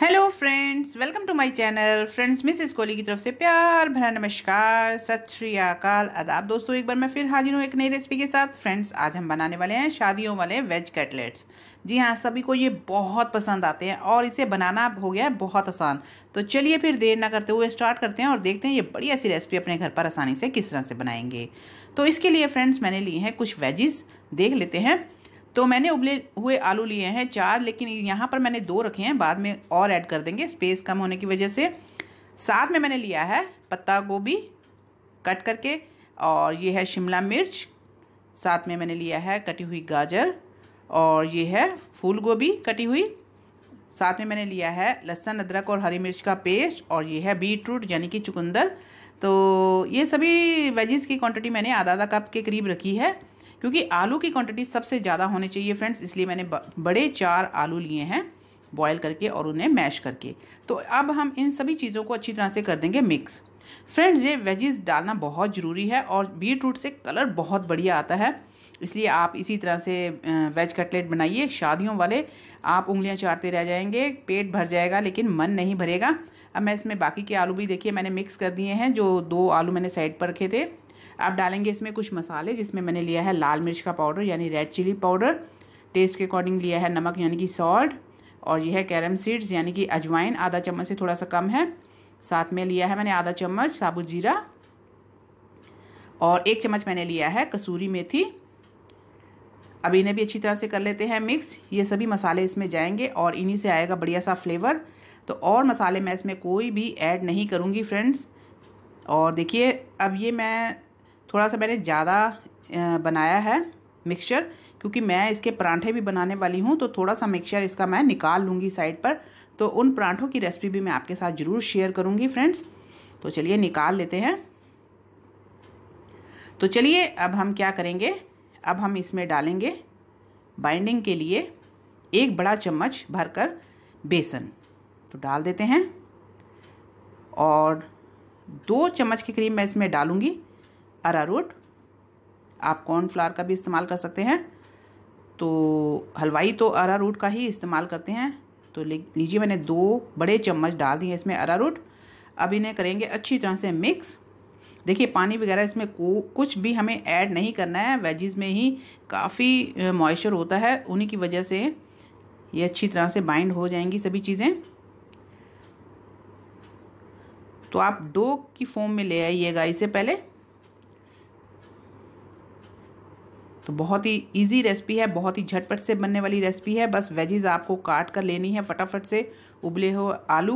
hello friends welcome to my channel friends miss Kohli की तरफ से प्यार भरा नमस्कार सत श्री अकाल अदाब दोस्तों एक बार मैं फिर हाजिर हूँ एक नई रेसिपी के साथ फ्रेंड्स आज हम बनाने वाले हैं शादियों वाले वेज कटलेट्स जी हाँ सभी को ये बहुत पसंद आते हैं और इसे बनाना हो गया है बहुत आसान तो चलिए फिर देर ना करते हुए स्टार्ट करते हैं और देखते हैं ये बड़ी ऐसी रेसिपी अपने घर पर आसानी से किस तरह से बनाएंगे तो इसके लिए फ्रेंड्स मैंने लिए हैं कुछ वेजिज़ देख लेते हैं तो मैंने उबले हुए आलू लिए हैं चार लेकिन यहाँ पर मैंने दो रखे हैं बाद में और ऐड कर देंगे स्पेस कम होने की वजह से साथ में मैंने लिया है पत्ता गोभी कट करके और ये है शिमला मिर्च साथ में मैंने लिया है कटी हुई गाजर और ये है फूल गोभी कटी हुई साथ में मैंने लिया है लहसुन अदरक और हरी मिर्च का पेस्ट और ये है बीट रूट यानी कि चुकंदर तो ये सभी वेजिस की क्वांटिटी मैंने आधा आधा कप के करीब रखी है क्योंकि आलू की क्वांटिटी सबसे ज़्यादा होनी चाहिए फ्रेंड्स इसलिए मैंने बड़े चार आलू लिए हैं बॉयल करके और उन्हें मैश करके तो अब हम इन सभी चीज़ों को अच्छी तरह से कर देंगे मिक्स फ्रेंड्स ये वेजिस डालना बहुत ज़रूरी है और बीट रूट से कलर बहुत बढ़िया आता है इसलिए आप इसी तरह से वेज कटलेट बनाइए शादियों वाले आप उंगलियां चाटते रह जाएंगे पेट भर जाएगा लेकिन मन नहीं भरेगा अब मैं इसमें बाकी के आलू भी देखिए मैंने मिक्स कर दिए हैं जो दो आलू मैंने साइड पर रखे थे अब डालेंगे इसमें कुछ मसाले जिसमें मैंने लिया है लाल मिर्च का पाउडर यानी रेड चिली पाउडर टेस्ट के अकॉर्डिंग लिया है नमक यानी कि सॉल्ट और यह है कैरम सीड्स यानी कि अजवाइन आधा चम्मच से थोड़ा सा कम है साथ में लिया है मैंने आधा चम्मच साबुत जीरा और एक चम्मच मैंने लिया है कसूरी मेथी अब इन्हें भी अच्छी तरह से कर लेते हैं मिक्स ये सभी मसाले इसमें जाएंगे और इन्हीं से आएगा बढ़िया सा फ्लेवर तो और मसाले मैं इसमें कोई भी ऐड नहीं करूँगी फ्रेंड्स और देखिए अब ये मैं थोड़ा सा मैंने ज़्यादा बनाया है मिक्सचर क्योंकि मैं इसके परांठे भी बनाने वाली हूँ तो थोड़ा सा मिक्सचर इसका मैं निकाल लूँगी साइड पर तो उन परांठों की रेसिपी भी मैं आपके साथ ज़रूर शेयर करूँगी फ्रेंड्स तो चलिए निकाल लेते हैं तो चलिए अब हम क्या करेंगे अब हम इसमें डालेंगे बाइंडिंग के लिए एक बड़ा चम्मच भरकर बेसन तो डाल देते हैं और दो चम्मच के करीब मैं इसमें डालूँगी अरारोट आप कॉर्नफ्लावर का भी इस्तेमाल कर सकते हैं तो हलवाई तो अरारोट का ही इस्तेमाल करते हैं तो लीजिए मैंने दो बड़े चम्मच डाल दिए इसमें अरारोट अब इन्हें करेंगे अच्छी तरह से मिक्स देखिए पानी वगैरह इसमें को कुछ भी हमें ऐड नहीं करना है वेजिस में ही काफ़ी मॉइस्चर होता है उन्हीं की वजह से ये अच्छी तरह से बाइंड हो जाएंगी सभी चीज़ें तो आप डो की फॉर्म में ले आइएगा इससे पहले तो बहुत ही इजी रेसिपी है बहुत ही झटपट से बनने वाली रेसिपी है बस वेजीज आपको काट कर लेनी है फटाफट से उबले हो आलू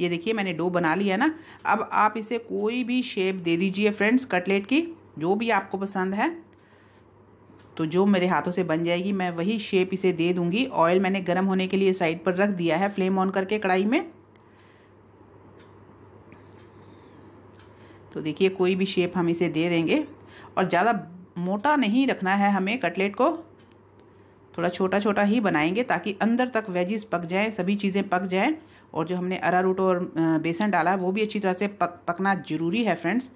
ये देखिए मैंने डो बना लिया ना अब आप इसे कोई भी शेप दे दीजिए फ्रेंड्स कटलेट की जो भी आपको पसंद है तो जो मेरे हाथों से बन जाएगी मैं वही शेप इसे दे दूंगी ऑयल मैंने गर्म होने के लिए साइड पर रख दिया है फ्लेम ऑन करके कढ़ाई में तो देखिए कोई भी शेप हम इसे दे देंगे और ज़्यादा मोटा नहीं रखना है हमें कटलेट को थोड़ा छोटा छोटा ही बनाएंगे ताकि अंदर तक वेजिस पक जाएँ सभी चीज़ें पक जाएँ और जो हमने रूट और बेसन डाला है वो भी अच्छी तरह से पक पकना ज़रूरी है फ्रेंड्स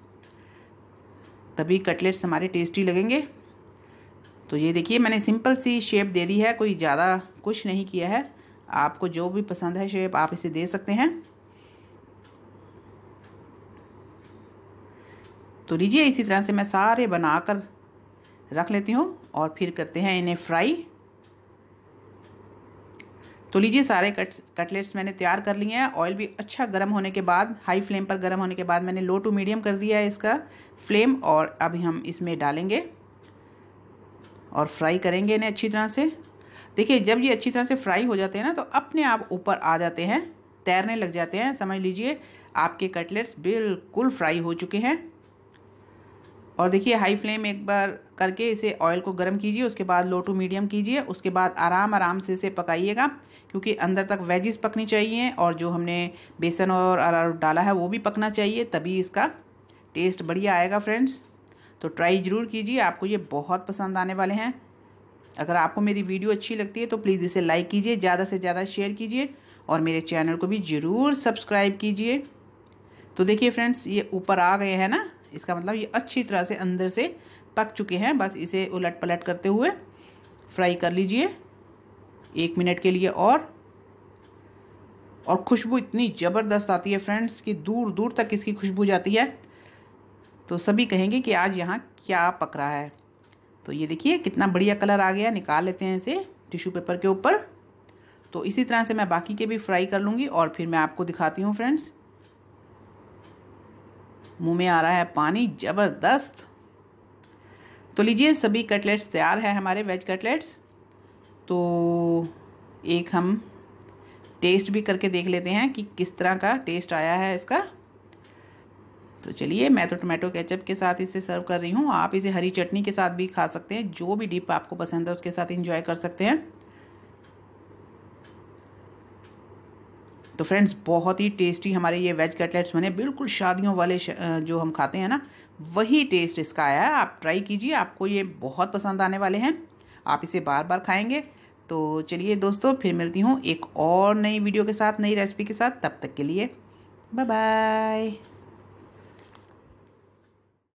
तभी कटलेट्स हमारे टेस्टी लगेंगे तो ये देखिए मैंने सिंपल सी शेप दे दी है कोई ज़्यादा कुछ नहीं किया है आपको जो भी पसंद है शेप आप इसे दे सकते हैं तो लीजिए इसी तरह से मैं सारे बनाकर रख लेती हूँ और फिर करते हैं इन्हें फ्राई तो लीजिए सारे कट कटलेट्स मैंने तैयार कर लिए हैं ऑयल भी अच्छा गर्म होने के बाद हाई फ्लेम पर गर्म होने के बाद मैंने लो टू मीडियम कर दिया है इसका फ्लेम और अभी हम इसमें डालेंगे और फ्राई करेंगे इन्हें अच्छी तरह से देखिए जब ये अच्छी तरह से फ्राई हो जाते हैं ना तो अपने आप ऊपर आ जाते हैं तैरने लग जाते हैं समझ लीजिए आपके कटलेट्स बिल्कुल फ्राई हो चुके हैं और देखिए हाई फ्लेम एक बार करके इसे ऑयल को गर्म कीजिए उसके बाद लो टू मीडियम कीजिए उसके बाद आराम आराम से इसे पकाइएगा क्योंकि अंदर तक वेजिस पकनी चाहिए और जो हमने बेसन और अरारोट डाला है वो भी पकना चाहिए तभी इसका टेस्ट बढ़िया आएगा फ्रेंड्स तो ट्राई ज़रूर कीजिए आपको ये बहुत पसंद आने वाले हैं अगर आपको मेरी वीडियो अच्छी लगती है तो प्लीज़ इसे लाइक कीजिए ज़्यादा से ज़्यादा शेयर कीजिए और मेरे चैनल को भी ज़रूर सब्सक्राइब कीजिए तो देखिए फ्रेंड्स ये ऊपर आ गए हैं ना इसका मतलब ये अच्छी तरह से अंदर से पक चुके हैं बस इसे उलट पलट करते हुए फ्राई कर लीजिए एक मिनट के लिए और और खुशबू इतनी ज़बरदस्त आती है फ्रेंड्स कि दूर दूर तक इसकी खुशबू जाती है तो सभी कहेंगे कि आज यहाँ क्या पक रहा है तो ये देखिए कितना बढ़िया कलर आ गया निकाल लेते हैं इसे टिश्यू पेपर के ऊपर तो इसी तरह से मैं बाकी के भी फ्राई कर लूँगी और फिर मैं आपको दिखाती हूँ फ्रेंड्स मुंह में आ रहा है पानी ज़बरदस्त तो लीजिए सभी कटलेट्स तैयार है हमारे वेज कटलेट्स तो एक हम टेस्ट भी करके देख लेते हैं कि किस तरह का टेस्ट आया है इसका तो चलिए मैं तो टोमेटो केचप के साथ इसे सर्व कर रही हूँ आप इसे हरी चटनी के साथ भी खा सकते हैं जो भी डिप आपको पसंद है उसके साथ इंजॉय कर सकते हैं तो फ्रेंड्स बहुत ही टेस्टी हमारे ये वेज कटलेट्स बने बिल्कुल शादियों वाले जो हम खाते हैं ना वही टेस्ट इसका आया है आप ट्राई कीजिए आपको ये बहुत पसंद आने वाले हैं आप इसे बार बार खाएंगे तो चलिए दोस्तों फिर मिलती हूँ एक और नई वीडियो के साथ नई रेसिपी के साथ तब तक के लिए बाय बाय